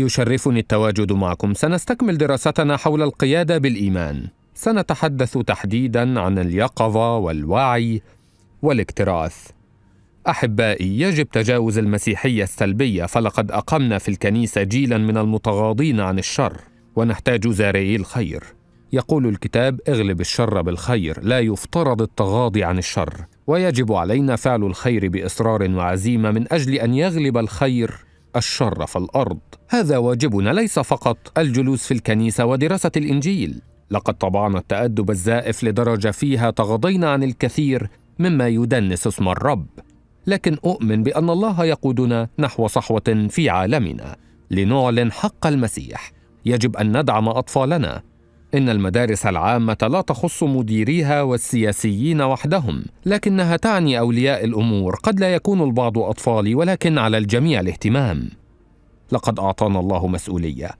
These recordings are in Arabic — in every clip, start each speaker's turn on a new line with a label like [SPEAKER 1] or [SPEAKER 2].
[SPEAKER 1] يشرفني التواجد معكم سنستكمل دراستنا حول القيادة بالإيمان سنتحدث تحديدا عن اليقظة والوعي والاكتراث احبائي يجب تجاوز المسيحيه السلبيه فلقد اقمنا في الكنيسه جيلا من المتغاضين عن الشر ونحتاج زارعي الخير يقول الكتاب اغلب الشر بالخير لا يفترض التغاضي عن الشر ويجب علينا فعل الخير باصرار وعزيمه من اجل ان يغلب الخير الشر في الارض هذا واجبنا ليس فقط الجلوس في الكنيسه ودراسه الانجيل لقد طبعنا التادب الزائف لدرجه فيها تغاضينا عن الكثير مما يدنس اسم الرب لكن اؤمن بان الله يقودنا نحو صحوه في عالمنا لنعلن حق المسيح يجب ان ندعم اطفالنا إن المدارس العامة لا تخص مديريها والسياسيين وحدهم، لكنها تعني أولياء الأمور، قد لا يكون البعض أطفالي ولكن على الجميع الاهتمام. لقد أعطانا الله مسؤولية.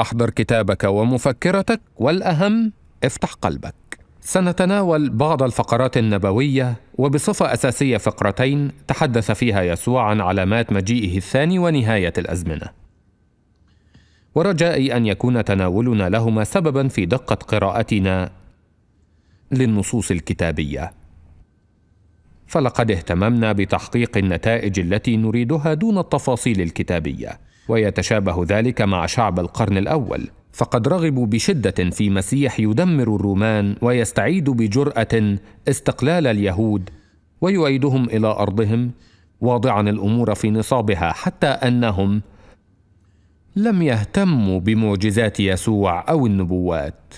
[SPEAKER 1] أحضر كتابك ومفكرتك والأهم افتح قلبك. سنتناول بعض الفقرات النبوية وبصفة أساسية فقرتين تحدث فيها يسوع عن علامات مجيئه الثاني ونهاية الأزمنة. ورجائي ان يكون تناولنا لهما سببا في دقه قراءتنا للنصوص الكتابيه فلقد اهتممنا بتحقيق النتائج التي نريدها دون التفاصيل الكتابيه ويتشابه ذلك مع شعب القرن الاول فقد رغبوا بشده في مسيح يدمر الرومان ويستعيد بجراه استقلال اليهود ويؤيدهم الى ارضهم واضعا الامور في نصابها حتى انهم لم يهتموا بمعجزات يسوع او النبوات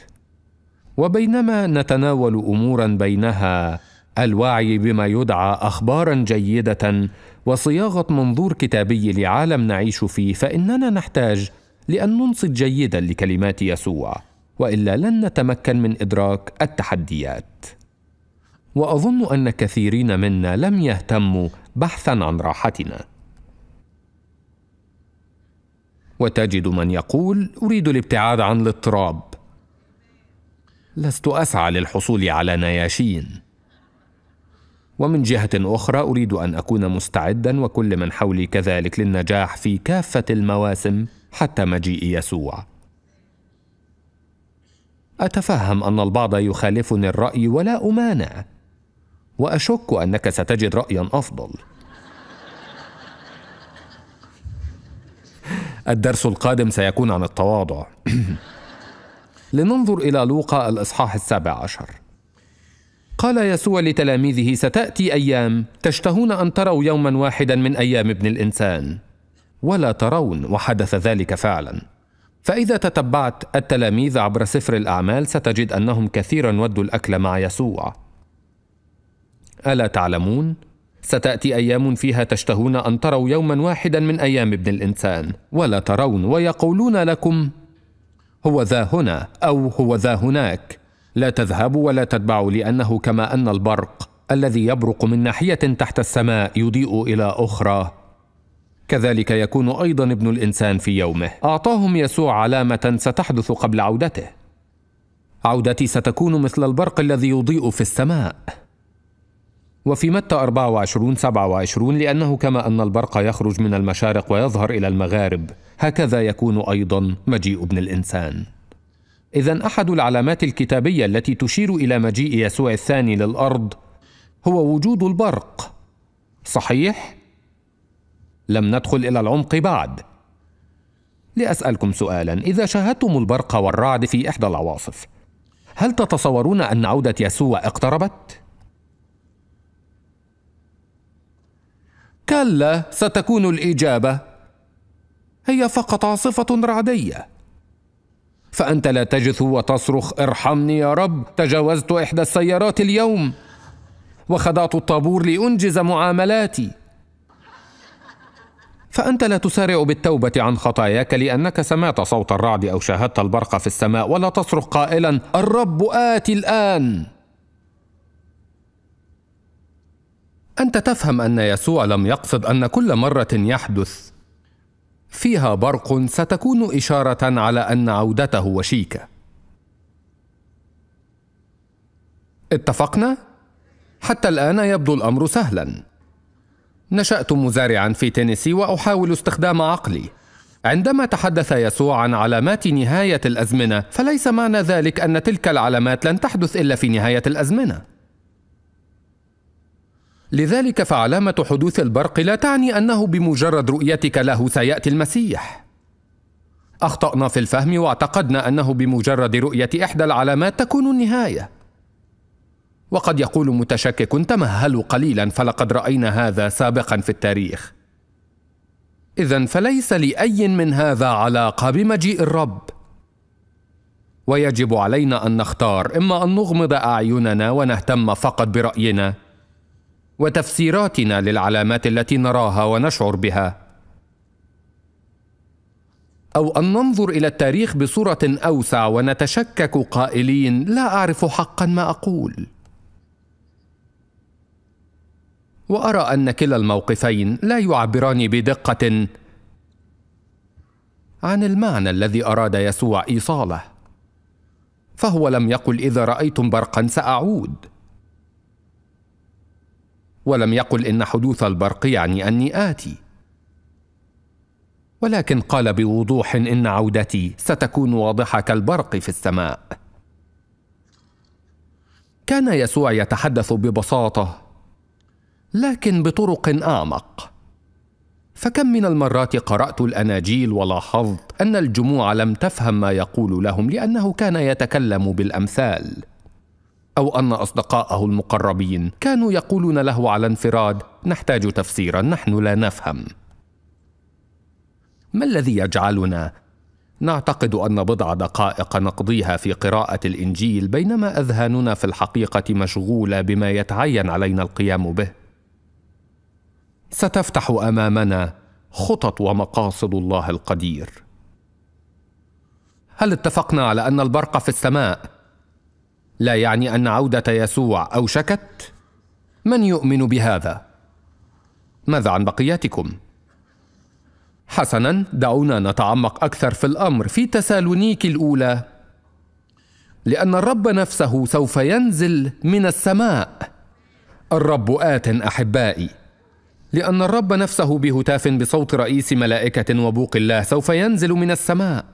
[SPEAKER 1] وبينما نتناول امورا بينها الوعي بما يدعى اخبارا جيده وصياغه منظور كتابي لعالم نعيش فيه فاننا نحتاج لان ننصت جيدا لكلمات يسوع والا لن نتمكن من ادراك التحديات واظن ان كثيرين منا لم يهتموا بحثا عن راحتنا وتجد من يقول اريد الابتعاد عن الاضطراب لست اسعى للحصول على نياشين ومن جهه اخرى اريد ان اكون مستعدا وكل من حولي كذلك للنجاح في كافه المواسم حتى مجيء يسوع اتفهم ان البعض يخالفني الراي ولا امانع واشك انك ستجد رايا افضل الدرس القادم سيكون عن التواضع لننظر إلى لوقا الإصحاح السابع عشر قال يسوع لتلاميذه ستأتي أيام تشتهون أن تروا يوما واحدا من أيام ابن الإنسان ولا ترون وحدث ذلك فعلا فإذا تتبعت التلاميذ عبر سفر الأعمال ستجد أنهم كثيرا ودوا الأكل مع يسوع ألا تعلمون ستاتي ايام فيها تشتهون ان تروا يوما واحدا من ايام ابن الانسان ولا ترون ويقولون لكم هو ذا هنا او هو ذا هناك لا تذهبوا ولا تتبعوا لانه كما ان البرق الذي يبرق من ناحيه تحت السماء يضيء الى اخرى كذلك يكون ايضا ابن الانسان في يومه اعطاهم يسوع علامه ستحدث قبل عودته عودتي ستكون مثل البرق الذي يضيء في السماء وفي متى 24 27 لأنه كما أن البرق يخرج من المشارق ويظهر إلى المغارب هكذا يكون أيضا مجيء ابن الإنسان إذا أحد العلامات الكتابية التي تشير إلى مجيء يسوع الثاني للأرض هو وجود البرق صحيح؟ لم ندخل إلى العمق بعد لأسألكم سؤالا إذا شاهدتم البرق والرعد في إحدى العواصف هل تتصورون أن عودة يسوع اقتربت؟ كلا ستكون الاجابه هي فقط عاصفه رعديه فانت لا تجث وتصرخ ارحمني يا رب تجاوزت احدى السيارات اليوم وخدعت الطابور لانجز معاملاتي فانت لا تسارع بالتوبه عن خطاياك لانك سمعت صوت الرعد او شاهدت البرق في السماء ولا تصرخ قائلا الرب اتي الان انت تفهم ان يسوع لم يقصد ان كل مره يحدث فيها برق ستكون اشاره على ان عودته وشيكه اتفقنا حتى الان يبدو الامر سهلا نشات مزارعا في تينيسي واحاول استخدام عقلي عندما تحدث يسوع عن علامات نهايه الازمنه فليس معنى ذلك ان تلك العلامات لن تحدث الا في نهايه الازمنه لذلك فعلامة حدوث البرق لا تعني أنه بمجرد رؤيتك له سيأتي المسيح. أخطأنا في الفهم واعتقدنا أنه بمجرد رؤية إحدى العلامات تكون النهاية. وقد يقول متشكك تمهلوا قليلا فلقد رأينا هذا سابقا في التاريخ. إذا فليس لأي من هذا علاقة بمجيء الرب. ويجب علينا أن نختار إما أن نغمض أعيننا ونهتم فقط برأينا وتفسيراتنا للعلامات التي نراها ونشعر بها او ان ننظر الى التاريخ بصوره اوسع ونتشكك قائلين لا اعرف حقا ما اقول وارى ان كلا الموقفين لا يعبران بدقه عن المعنى الذي اراد يسوع ايصاله فهو لم يقل اذا رايتم برقا ساعود ولم يقل ان حدوث البرق يعني اني اتي ولكن قال بوضوح ان عودتي ستكون واضحه كالبرق في السماء كان يسوع يتحدث ببساطه لكن بطرق اعمق فكم من المرات قرات الاناجيل ولاحظت ان الجموع لم تفهم ما يقول لهم لانه كان يتكلم بالامثال او ان اصدقاءه المقربين كانوا يقولون له على انفراد نحتاج تفسيرا نحن لا نفهم ما الذي يجعلنا نعتقد ان بضع دقائق نقضيها في قراءه الانجيل بينما اذهاننا في الحقيقه مشغوله بما يتعين علينا القيام به ستفتح امامنا خطط ومقاصد الله القدير هل اتفقنا على ان البرق في السماء لا يعني ان عوده يسوع اوشكت من يؤمن بهذا ماذا عن بقيتكم حسنا دعونا نتعمق اكثر في الامر في تسالونيك الاولى لان الرب نفسه سوف ينزل من السماء الرب ات احبائي لان الرب نفسه بهتاف بصوت رئيس ملائكه وبوق الله سوف ينزل من السماء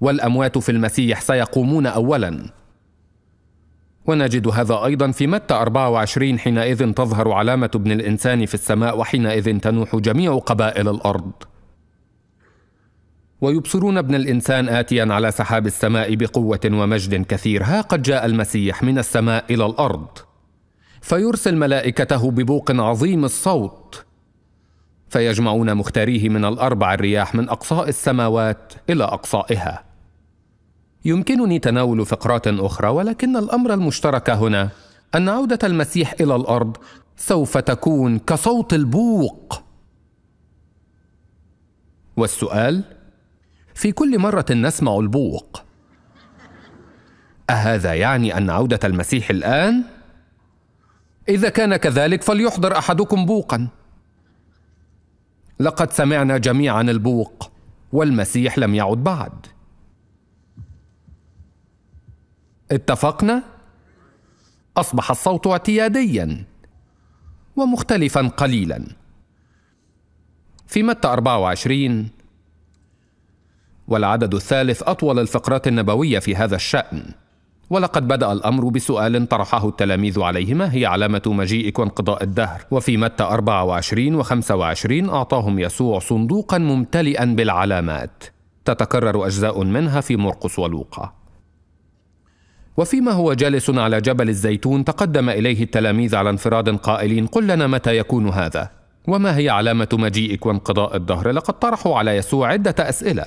[SPEAKER 1] والاموات في المسيح سيقومون اولا ونجد هذا أيضا في متى 24 حينئذ تظهر علامة ابن الإنسان في السماء وحينئذ تنوح جميع قبائل الأرض ويبصرون ابن الإنسان آتيا على سحاب السماء بقوة ومجد كثير ها قد جاء المسيح من السماء إلى الأرض فيرسل ملائكته ببوق عظيم الصوت فيجمعون مختاريه من الأربع الرياح من أقصاء السماوات إلى أقصائها يمكنني تناول فقرات اخرى ولكن الامر المشترك هنا ان عوده المسيح الى الارض سوف تكون كصوت البوق والسؤال في كل مره نسمع البوق اهذا يعني ان عوده المسيح الان اذا كان كذلك فليحضر احدكم بوقا لقد سمعنا جميعا البوق والمسيح لم يعد بعد اتفقنا اصبح الصوت اعتياديا ومختلفا قليلا في متى 24 والعدد الثالث اطول الفقرات النبويه في هذا الشان ولقد بدا الامر بسؤال طرحه التلاميذ عليه ما هي علامه مجيئك وانقضاء الدهر وفي متى 24 و25 اعطاهم يسوع صندوقا ممتلئا بالعلامات تتكرر اجزاء منها في مرقس ولوقا وفيما هو جالس على جبل الزيتون تقدم اليه التلاميذ على انفراد قائلين قل لنا متى يكون هذا وما هي علامه مجيئك وانقضاء الدهر لقد طرحوا على يسوع عده اسئله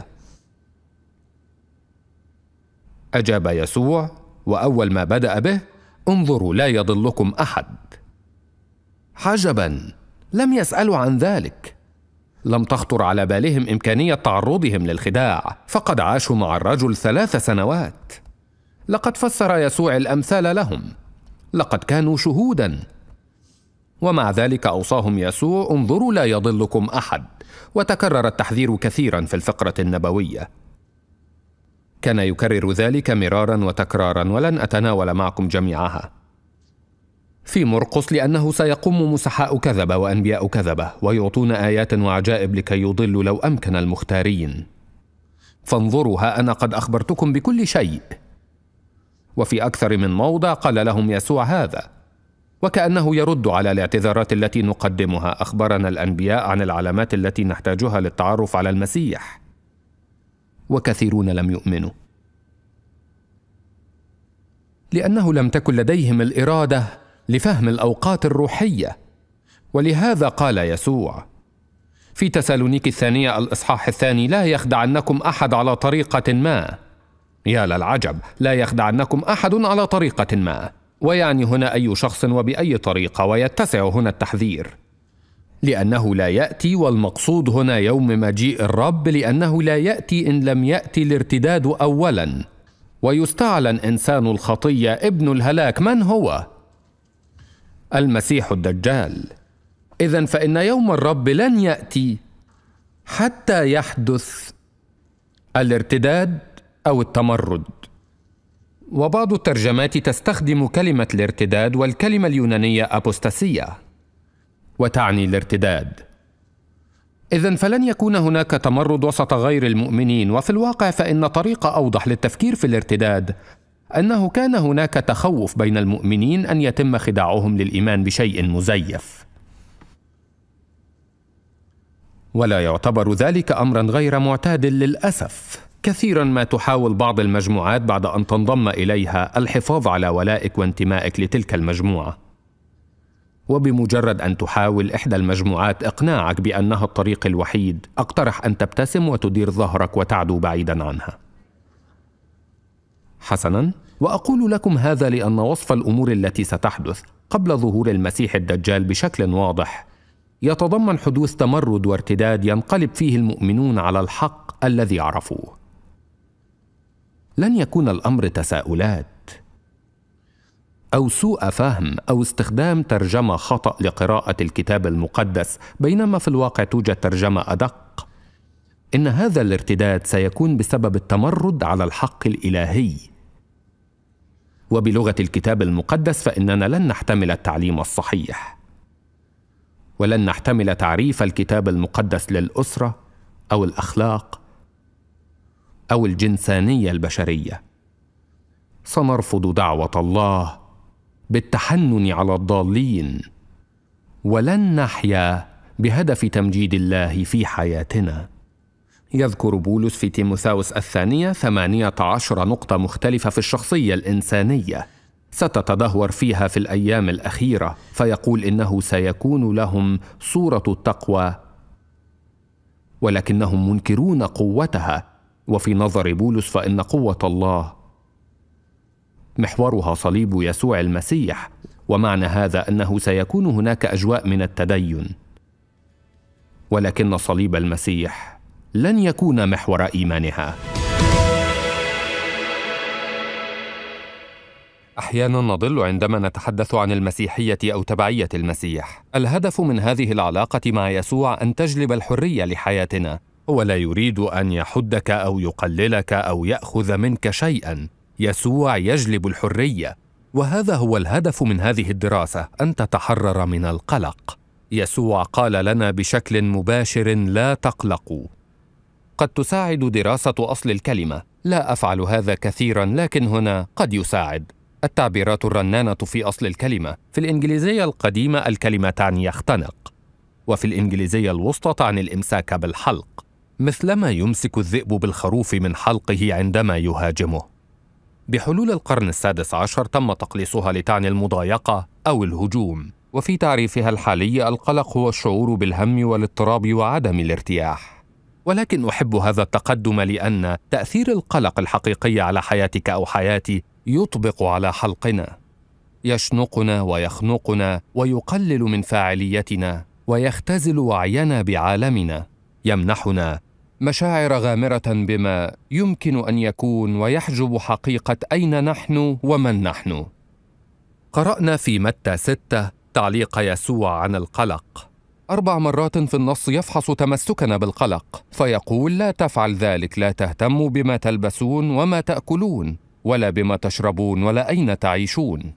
[SPEAKER 1] اجاب يسوع واول ما بدا به انظروا لا يضلكم احد حجبا لم يسالوا عن ذلك لم تخطر على بالهم امكانيه تعرضهم للخداع فقد عاشوا مع الرجل ثلاث سنوات لقد فسر يسوع الامثال لهم لقد كانوا شهودا ومع ذلك اوصاهم يسوع انظروا لا يضلكم احد وتكرر التحذير كثيرا في الفقره النبويه كان يكرر ذلك مرارا وتكرارا ولن اتناول معكم جميعها في مرقس لانه سيقوم مسحاء كذبه وانبياء كذبه ويعطون ايات وعجائب لكي يضلوا لو امكن المختارين فانظروا ها انا قد اخبرتكم بكل شيء وفي اكثر من موضع قال لهم يسوع هذا وكانه يرد على الاعتذارات التي نقدمها اخبرنا الانبياء عن العلامات التي نحتاجها للتعرف على المسيح وكثيرون لم يؤمنوا لانه لم تكن لديهم الاراده لفهم الاوقات الروحيه ولهذا قال يسوع في تسالونيك الثانيه الاصحاح الثاني لا يخدعنكم احد على طريقه ما يا للعجب لا يخدعنكم احد على طريقه ما ويعني هنا اي شخص وباي طريقه ويتسع هنا التحذير لانه لا ياتي والمقصود هنا يوم مجيء الرب لانه لا ياتي ان لم ياتي الارتداد اولا ويستعلن انسان الخطيه ابن الهلاك من هو المسيح الدجال اذا فان يوم الرب لن ياتي حتى يحدث الارتداد او التمرد وبعض الترجمات تستخدم كلمه الارتداد والكلمه اليونانيه ابوستاسيه وتعني الارتداد اذا فلن يكون هناك تمرد وسط غير المؤمنين وفي الواقع فان طريقه اوضح للتفكير في الارتداد انه كان هناك تخوف بين المؤمنين ان يتم خداعهم للايمان بشيء مزيف ولا يعتبر ذلك امرا غير معتاد للاسف كثيرا ما تحاول بعض المجموعات بعد أن تنضم إليها الحفاظ على ولائك وانتمائك لتلك المجموعة وبمجرد أن تحاول إحدى المجموعات إقناعك بأنها الطريق الوحيد أقترح أن تبتسم وتدير ظهرك وتعدو بعيدا عنها حسنا وأقول لكم هذا لأن وصف الأمور التي ستحدث قبل ظهور المسيح الدجال بشكل واضح يتضمن حدوث تمرد وارتداد ينقلب فيه المؤمنون على الحق الذي عرفوه لن يكون الامر تساؤلات او سوء فهم او استخدام ترجمه خطا لقراءه الكتاب المقدس بينما في الواقع توجد ترجمه ادق ان هذا الارتداد سيكون بسبب التمرد على الحق الالهي وبلغه الكتاب المقدس فاننا لن نحتمل التعليم الصحيح ولن نحتمل تعريف الكتاب المقدس للاسره او الاخلاق او الجنسانيه البشريه سنرفض دعوه الله بالتحنن على الضالين ولن نحيا بهدف تمجيد الله في حياتنا يذكر بولس في تيموثاوس الثانية ثمانية عشر نقطة مختلفة في الشخصية الإنسانية ستتدهور فيها في الأيام الأخيرة فيقول إنه سيكون لهم صورة التقوى ولكنهم منكرون قوتها وفي نظر بولس فان قوه الله محورها صليب يسوع المسيح ومعنى هذا انه سيكون هناك اجواء من التدين ولكن صليب المسيح لن يكون محور ايمانها احيانا نضل عندما نتحدث عن المسيحيه او تبعيه المسيح الهدف من هذه العلاقه مع يسوع ان تجلب الحريه لحياتنا ولا يريد ان يحدك او يقللك او ياخذ منك شيئا يسوع يجلب الحريه وهذا هو الهدف من هذه الدراسه ان تتحرر من القلق يسوع قال لنا بشكل مباشر لا تقلقوا قد تساعد دراسه اصل الكلمه لا افعل هذا كثيرا لكن هنا قد يساعد التعبيرات الرنانه في اصل الكلمه في الانجليزيه القديمه الكلمه تعني يختنق وفي الانجليزيه الوسطى تعني الامساك بالحلق مثلما يمسك الذئب بالخروف من حلقه عندما يهاجمه بحلول القرن السادس عشر تم تقليصها لتعني المضايقة أو الهجوم وفي تعريفها الحالي القلق هو الشعور بالهم والاضطراب وعدم الارتياح ولكن أحب هذا التقدم لأن تأثير القلق الحقيقي على حياتك أو حياتي يطبق على حلقنا يشنقنا ويخنقنا ويقلل من فاعليتنا ويختزل وعينا بعالمنا يمنحنا مشاعر غامره بما يمكن ان يكون ويحجب حقيقه اين نحن ومن نحن قرانا في متى سته تعليق يسوع عن القلق اربع مرات في النص يفحص تمسكنا بالقلق فيقول لا تفعل ذلك لا تهتموا بما تلبسون وما تاكلون ولا بما تشربون ولا اين تعيشون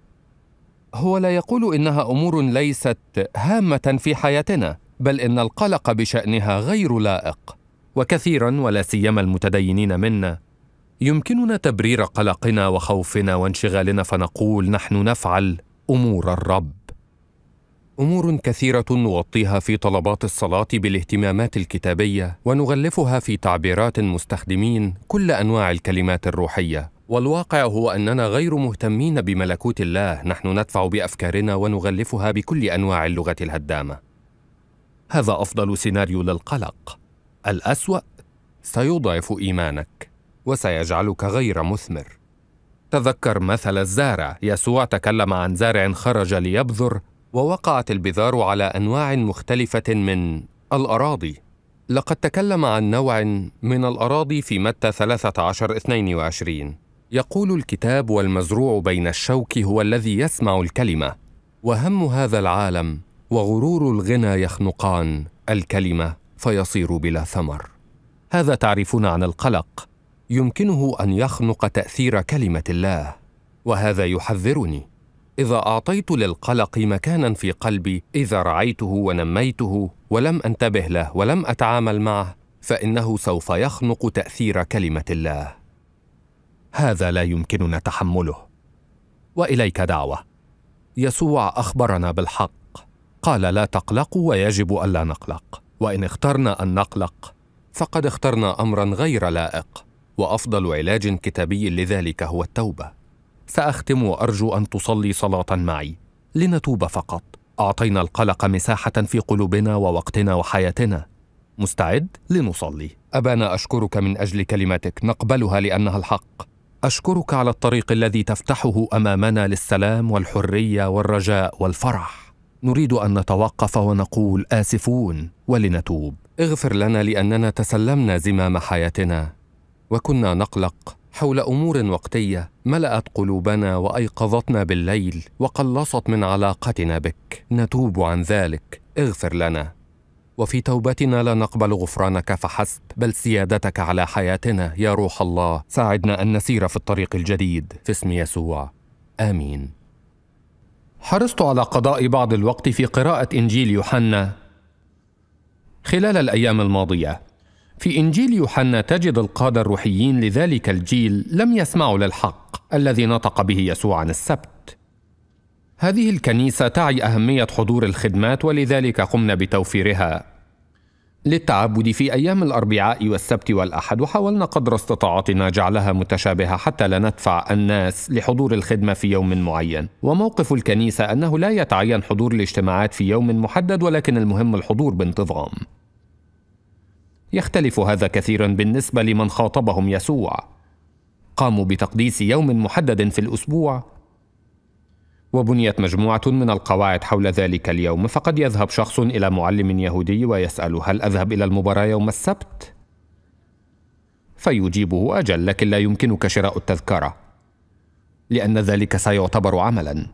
[SPEAKER 1] هو لا يقول انها امور ليست هامه في حياتنا بل ان القلق بشانها غير لائق وكثيرا ولا سيما المتدينين منا يمكننا تبرير قلقنا وخوفنا وانشغالنا فنقول نحن نفعل امور الرب امور كثيره نغطيها في طلبات الصلاه بالاهتمامات الكتابيه ونغلفها في تعبيرات مستخدمين كل انواع الكلمات الروحيه والواقع هو اننا غير مهتمين بملكوت الله نحن ندفع بافكارنا ونغلفها بكل انواع اللغه الهدامه هذا افضل سيناريو للقلق الاسوا سيضعف ايمانك وسيجعلك غير مثمر تذكر مثل الزارع يسوع تكلم عن زارع خرج ليبذر ووقعت البذار على انواع مختلفه من الاراضي لقد تكلم عن نوع من الاراضي في متى 13 22 يقول الكتاب والمزروع بين الشوك هو الذي يسمع الكلمه وهم هذا العالم وغرور الغنى يخنقان الكلمه فيصير بلا ثمر هذا تعرفون عن القلق يمكنه ان يخنق تاثير كلمه الله وهذا يحذرني اذا اعطيت للقلق مكانا في قلبي اذا رعيته ونميته ولم انتبه له ولم اتعامل معه فانه سوف يخنق تاثير كلمه الله هذا لا يمكننا تحمله واليك دعوه يسوع اخبرنا بالحق قال لا تقلقوا ويجب الا نقلق وان اخترنا ان نقلق فقد اخترنا امرا غير لائق وافضل علاج كتابي لذلك هو التوبه ساختم وارجو ان تصلي صلاه معي لنتوب فقط اعطينا القلق مساحه في قلوبنا ووقتنا وحياتنا مستعد لنصلي ابانا اشكرك من اجل كلمتك نقبلها لانها الحق اشكرك على الطريق الذي تفتحه امامنا للسلام والحريه والرجاء والفرح نريد ان نتوقف ونقول اسفون ولنتوب اغفر لنا لاننا تسلمنا زمام حياتنا وكنا نقلق حول امور وقتيه ملات قلوبنا وايقظتنا بالليل وقلصت من علاقتنا بك نتوب عن ذلك اغفر لنا وفي توبتنا لا نقبل غفرانك فحسب بل سيادتك على حياتنا يا روح الله ساعدنا ان نسير في الطريق الجديد في اسم يسوع امين حرصت على قضاء بعض الوقت في قراءة إنجيل يوحنا خلال الأيام الماضية. في إنجيل يوحنا تجد القادة الروحيين لذلك الجيل لم يسمعوا للحق الذي نطق به يسوع عن السبت. هذه الكنيسة تعي أهمية حضور الخدمات ولذلك قمنا بتوفيرها للتعبد في أيام الأربعاء والسبت والأحد وحاولنا قدر استطاعتنا جعلها متشابهة حتى لا ندفع الناس لحضور الخدمة في يوم معين وموقف الكنيسة أنه لا يتعين حضور الاجتماعات في يوم محدد ولكن المهم الحضور بانتظام يختلف هذا كثيرا بالنسبة لمن خاطبهم يسوع قاموا بتقديس يوم محدد في الأسبوع وبنيت مجموعة من القواعد حول ذلك اليوم فقد يذهب شخص إلى معلم يهودي ويسأل هل أذهب إلى المباراة يوم السبت؟ فيجيبه أجل لكن لا يمكنك شراء التذكرة لأن ذلك سيعتبر عملا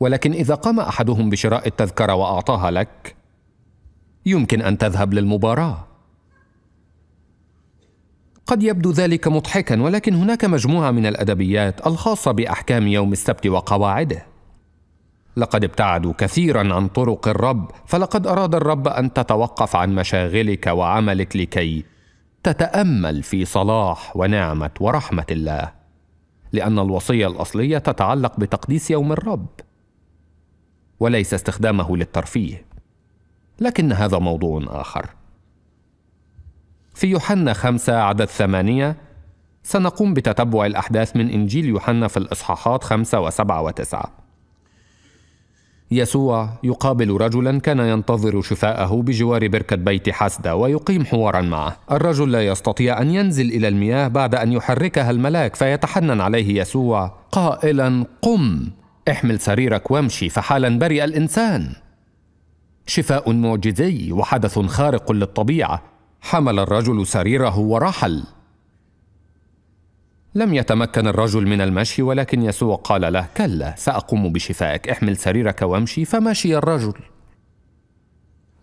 [SPEAKER 1] ولكن إذا قام أحدهم بشراء التذكرة وأعطاها لك يمكن أن تذهب للمباراة قد يبدو ذلك مضحكا ولكن هناك مجموعه من الادبيات الخاصه باحكام يوم السبت وقواعده لقد ابتعدوا كثيرا عن طرق الرب فلقد اراد الرب ان تتوقف عن مشاغلك وعملك لكي تتامل في صلاح ونعمه ورحمه الله لان الوصيه الاصليه تتعلق بتقديس يوم الرب وليس استخدامه للترفيه لكن هذا موضوع اخر في يوحنا 5 عدد 8 سنقوم بتتبع الأحداث من إنجيل يوحنا في الإصحاحات 5 و7 و9 يسوع يقابل رجلا كان ينتظر شفاءه بجوار بركة بيت حسدة ويقيم حوارا معه الرجل لا يستطيع أن ينزل إلى المياه بعد أن يحركها الملاك فيتحنن عليه يسوع قائلا قم احمل سريرك وامشي فحالا برئ الإنسان شفاء معجزي وحدث خارق للطبيعة حمل الرجل سريره ورحل لم يتمكن الرجل من المشي ولكن يسوع قال له كلا ساقوم بشفائك احمل سريرك وامشي فمشي الرجل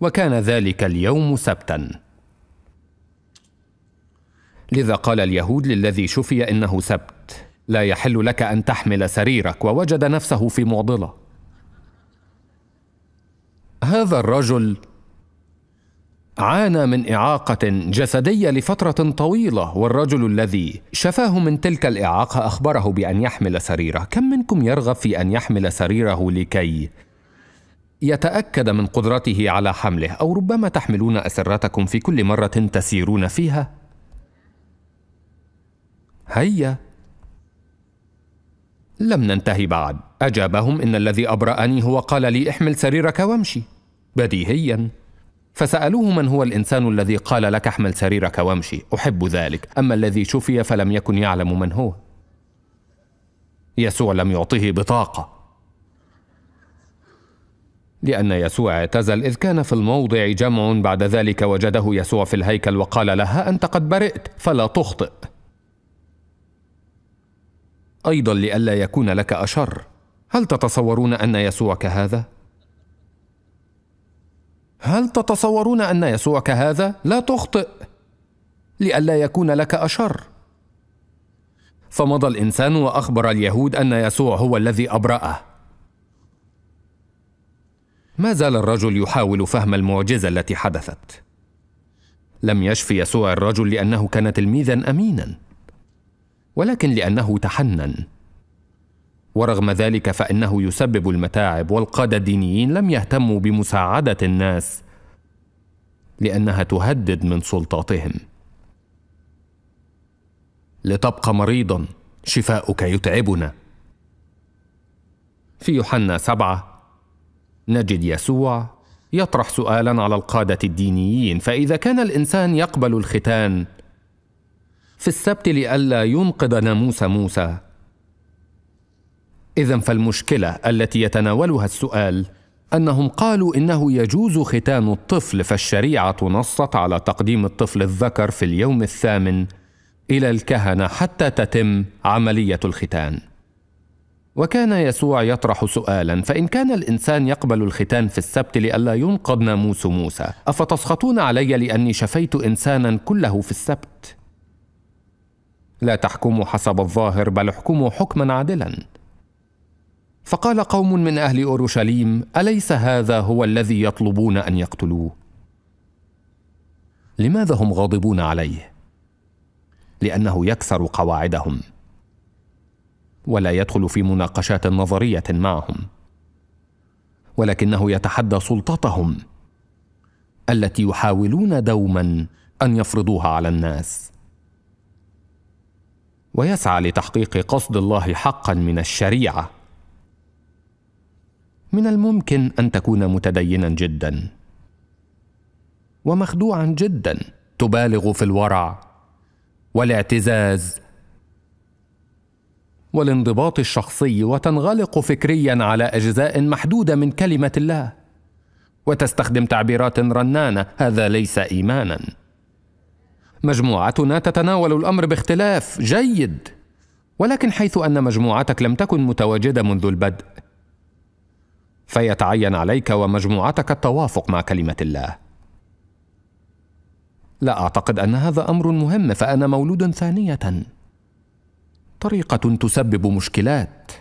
[SPEAKER 1] وكان ذلك اليوم سبتا لذا قال اليهود للذي شفي انه سبت لا يحل لك ان تحمل سريرك ووجد نفسه في معضله هذا الرجل عانى من اعاقه جسديه لفتره طويله والرجل الذي شفاه من تلك الاعاقه اخبره بان يحمل سريره كم منكم يرغب في ان يحمل سريره لكي يتاكد من قدرته على حمله او ربما تحملون اسرتكم في كل مره تسيرون فيها هيا لم ننتهي بعد اجابهم ان الذي ابراني هو قال لي احمل سريرك وامشي بديهيا فسألوه من هو الإنسان الذي قال لك احمل سريرك وامشي أحب ذلك أما الذي شفي فلم يكن يعلم من هو يسوع لم يعطه بطاقة لأن يسوع اعتزل إذ كان في الموضع جمع بعد ذلك وجده يسوع في الهيكل وقال لها أنت قد برئت فلا تخطئ أيضا لئلا يكون لك أشر هل تتصورون أن يسوع كهذا؟ هل تتصورون ان يسوع كهذا لا تخطئ لئلا يكون لك اشر فمضى الانسان واخبر اليهود ان يسوع هو الذي ابراه ما زال الرجل يحاول فهم المعجزه التي حدثت لم يشف يسوع الرجل لانه كان تلميذا امينا ولكن لانه تحنن ورغم ذلك فانه يسبب المتاعب والقاده الدينيين لم يهتموا بمساعده الناس لانها تهدد من سلطاتهم لتبقى مريضا شفاؤك يتعبنا في يوحنا سبعه نجد يسوع يطرح سؤالا على القاده الدينيين فاذا كان الانسان يقبل الختان في السبت لئلا ينقض ناموس موسى اذا فالمشكله التي يتناولها السؤال انهم قالوا انه يجوز ختان الطفل فالشريعه نصت على تقديم الطفل الذكر في اليوم الثامن الى الكهنه حتى تتم عمليه الختان وكان يسوع يطرح سؤالا فان كان الانسان يقبل الختان في السبت لئلا ينقض ناموس موسى افتسخطون علي لاني شفيت انسانا كله في السبت لا تحكموا حسب الظاهر بل احكموا حكما عادلا فقال قوم من اهل اورشليم اليس هذا هو الذي يطلبون ان يقتلوه لماذا هم غاضبون عليه لانه يكسر قواعدهم ولا يدخل في مناقشات نظريه معهم ولكنه يتحدى سلطتهم التي يحاولون دوما ان يفرضوها على الناس ويسعى لتحقيق قصد الله حقا من الشريعه من الممكن ان تكون متدينا جدا ومخدوعا جدا تبالغ في الورع والاعتزاز والانضباط الشخصي وتنغلق فكريا على اجزاء محدوده من كلمه الله وتستخدم تعبيرات رنانه هذا ليس ايمانا مجموعتنا تتناول الامر باختلاف جيد ولكن حيث ان مجموعتك لم تكن متواجده منذ البدء فيتعين عليك ومجموعتك التوافق مع كلمه الله لا اعتقد ان هذا امر مهم فانا مولود ثانيه طريقه تسبب مشكلات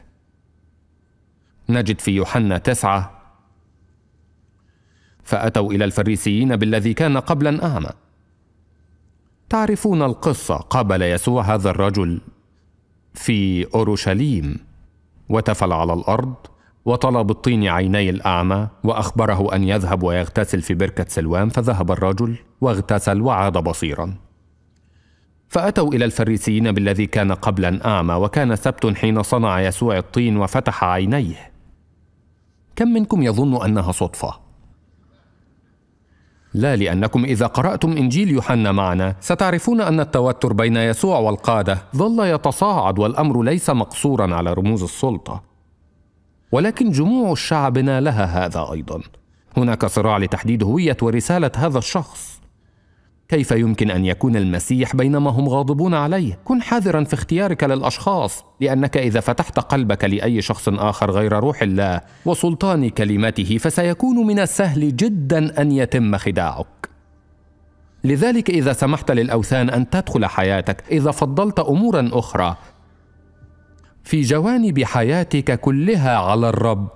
[SPEAKER 1] نجد في يوحنا تسعه فاتوا الى الفريسيين بالذي كان قبلا اعمى تعرفون القصه قابل يسوع هذا الرجل في اورشليم وتفل على الارض وطلب الطين عيني الأعمى وأخبره أن يذهب ويغتسل في بركة سلوان فذهب الرجل واغتسل وعاد بصيرا فأتوا إلى الفريسيين بالذي كان قبلا أعمى وكان سبت حين صنع يسوع الطين وفتح عينيه كم منكم يظن أنها صدفة؟ لا لأنكم إذا قرأتم إنجيل يوحنا معنا ستعرفون أن التوتر بين يسوع والقادة ظل يتصاعد والأمر ليس مقصورا على رموز السلطة ولكن جموع شعبنا لها هذا ايضا هناك صراع لتحديد هويه ورساله هذا الشخص كيف يمكن ان يكون المسيح بينما هم غاضبون عليه كن حذرا في اختيارك للاشخاص لانك اذا فتحت قلبك لاي شخص اخر غير روح الله وسلطان كلمته فسيكون من السهل جدا ان يتم خداعك لذلك اذا سمحت للاوثان ان تدخل حياتك اذا فضلت امورا اخرى في جوانب حياتك كلها على الرب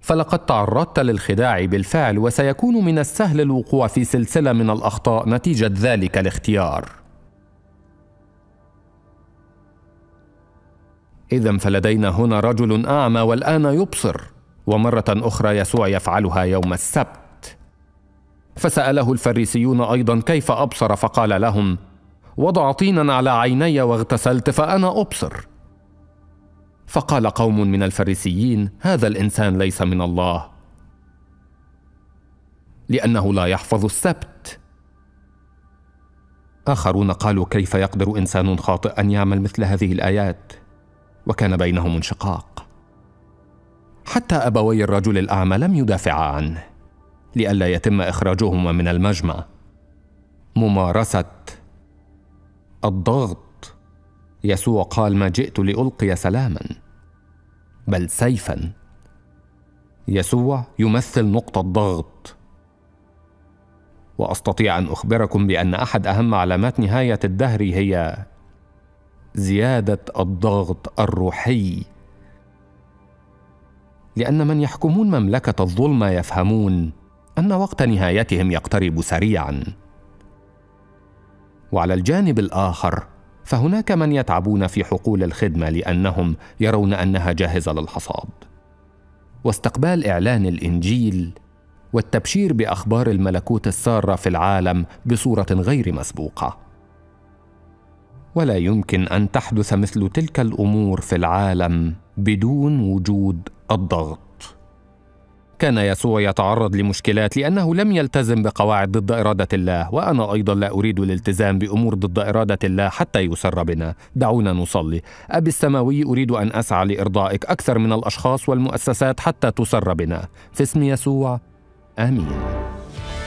[SPEAKER 1] فلقد تعرضت للخداع بالفعل وسيكون من السهل الوقوع في سلسله من الاخطاء نتيجه ذلك الاختيار اذا فلدينا هنا رجل اعمى والان يبصر ومره اخرى يسوع يفعلها يوم السبت فساله الفريسيون ايضا كيف ابصر فقال لهم وضع طينا على عيني واغتسلت فانا ابصر فقال قوم من الفريسيين هذا الانسان ليس من الله لانه لا يحفظ السبت اخرون قالوا كيف يقدر انسان خاطئ ان يعمل مثل هذه الايات وكان بينهم انشقاق حتى ابوي الرجل الاعمى لم يدافعا عنه لئلا يتم اخراجهما من المجمع ممارسه الضغط يسوع قال ما جئت لألقي سلاما بل سيفا يسوع يمثل نقطة ضغط واستطيع ان اخبركم بان احد اهم علامات نهايه الدهر هي زياده الضغط الروحي لان من يحكمون مملكه الظلمه يفهمون ان وقت نهايتهم يقترب سريعا وعلى الجانب الاخر فهناك من يتعبون في حقول الخدمه لانهم يرون انها جاهزه للحصاد واستقبال اعلان الانجيل والتبشير باخبار الملكوت الساره في العالم بصوره غير مسبوقه ولا يمكن ان تحدث مثل تلك الامور في العالم بدون وجود الضغط كان يسوع يتعرض لمشكلات لأنه لم يلتزم بقواعد ضد إرادة الله وأنا أيضا لا أريد الالتزام بأمور ضد إرادة الله حتى يسر بنا دعونا نصلي أبي السماوي أريد أن أسعى لإرضائك أكثر من الأشخاص والمؤسسات حتى تسر بنا في اسم يسوع آمين